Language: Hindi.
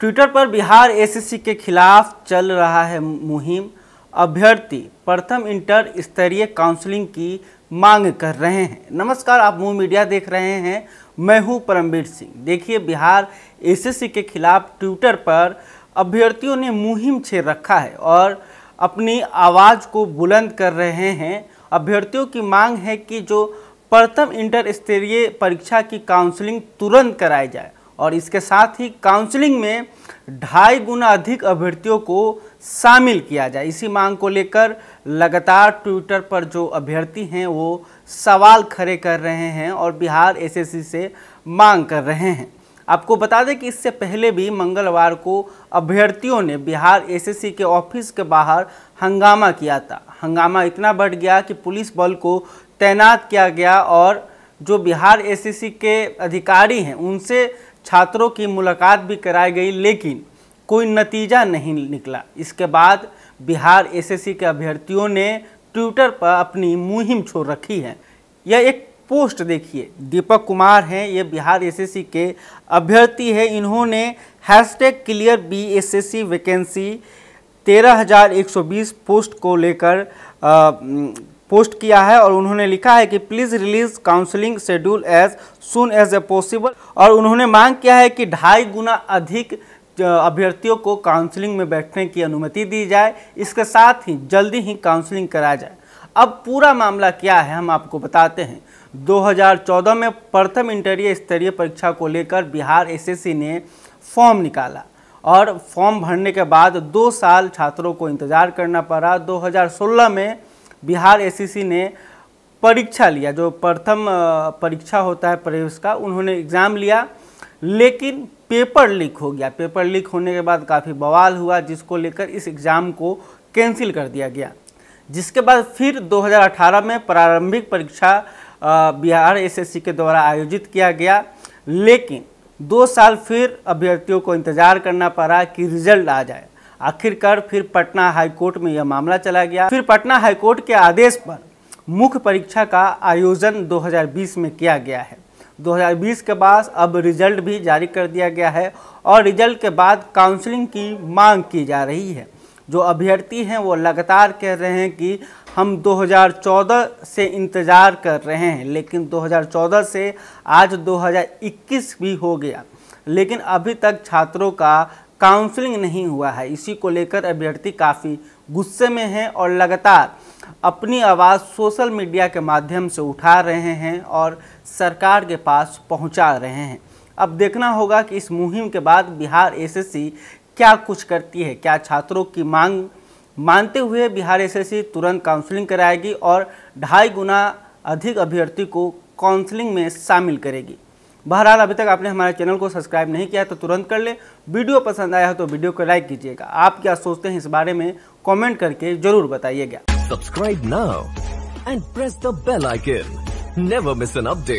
ट्विटर पर बिहार एसएससी के खिलाफ चल रहा है मुहिम अभ्यर्थी प्रथम इंटर स्तरीय काउंसलिंग की मांग कर रहे हैं नमस्कार आप मुंह मीडिया देख रहे हैं मैं हूं परमवीर सिंह देखिए बिहार एसएससी के खिलाफ ट्विटर पर अभ्यर्थियों ने मुहिम छेड़ रखा है और अपनी आवाज़ को बुलंद कर रहे हैं अभ्यर्थियों की मांग है कि जो प्रथम इंटर स्तरीय परीक्षा की काउंसलिंग तुरंत कराई जाए और इसके साथ ही काउंसलिंग में ढाई गुना अधिक अभ्यर्थियों को शामिल किया जाए इसी मांग को लेकर लगातार ट्विटर पर जो अभ्यर्थी हैं वो सवाल खड़े कर रहे हैं और बिहार एसएससी से मांग कर रहे हैं आपको बता दें कि इससे पहले भी मंगलवार को अभ्यर्थियों ने बिहार एसएससी के ऑफिस के बाहर हंगामा किया था हंगामा इतना बढ़ गया कि पुलिस बल को तैनात किया गया और जो बिहार एसएससी के अधिकारी हैं उनसे छात्रों की मुलाकात भी कराई गई लेकिन कोई नतीजा नहीं निकला इसके बाद बिहार एसएससी के अभ्यर्थियों ने ट्विटर पर अपनी मुहिम छोड़ रखी है यह एक पोस्ट देखिए दीपक कुमार हैं ये बिहार एसएससी के अभ्यर्थी हैं इन्होंने hashtag clear B S S C vacancy 13,120 post को लेकर पोस्ट किया है और उन्होंने लिखा है कि please release counselling schedule as soon as a possible और उन्होंने मांग किया है कि ढाई गुना अधिक अभ्यर्थियों को काउंसलिंग में बैठने की अनुमति दी जाए इसके साथ ही जल्दी ही काउंसलिंग कराया जाए अब पूरा मामला क्या है हम आपको बताते हैं 2014 में प्रथम इंटरीय स्तरीय परीक्षा को लेकर बिहार एसएससी ने फॉर्म निकाला और फॉर्म भरने के बाद दो साल छात्रों को इंतज़ार करना पड़ा 2016 में बिहार एससीसी ने परीक्षा लिया जो प्रथम परीक्षा होता है प्रवेश का उन्होंने एग्ज़ाम लिया लेकिन पेपर लीक हो गया पेपर लीक होने के बाद काफ़ी बवाल हुआ जिसको लेकर इस एग्ज़ाम को कैंसिल कर दिया गया जिसके बाद फिर 2018 में प्रारंभिक परीक्षा बिहार एसएससी के द्वारा आयोजित किया गया लेकिन दो साल फिर अभ्यर्थियों को इंतज़ार करना पड़ा कि रिजल्ट आ जाए आखिरकार फिर पटना हाईकोर्ट में यह मामला चला गया फिर पटना हाईकोर्ट के आदेश पर मुख्य परीक्षा का आयोजन 2020 में किया गया है 2020 के बाद अब रिजल्ट भी जारी कर दिया गया है और रिजल्ट के बाद काउंसलिंग की मांग की जा रही है जो अभ्यर्थी हैं वो लगातार कह रहे हैं कि हम 2014 से इंतज़ार कर रहे हैं लेकिन 2014 से आज 2021 भी हो गया लेकिन अभी तक छात्रों का काउंसलिंग नहीं हुआ है इसी को लेकर अभ्यर्थी काफ़ी गुस्से में हैं और लगातार अपनी आवाज़ सोशल मीडिया के माध्यम से उठा रहे हैं और सरकार के पास पहुंचा रहे हैं अब देखना होगा कि इस मुहिम के बाद बिहार एसएससी क्या कुछ करती है क्या छात्रों की मांग मानते हुए बिहार एसएससी तुरंत काउंसलिंग कराएगी और ढाई गुना अधिक अभ्यर्थी को काउंसलिंग में शामिल करेगी बहरहाल अभी तक आपने हमारे चैनल को सब्सक्राइब नहीं किया है तो तुरंत कर ले वीडियो पसंद आया हो तो वीडियो को लाइक कीजिएगा आप क्या सोचते हैं इस बारे में कॉमेंट करके जरूर बताइएगा subscribe now and press the bell icon never miss an update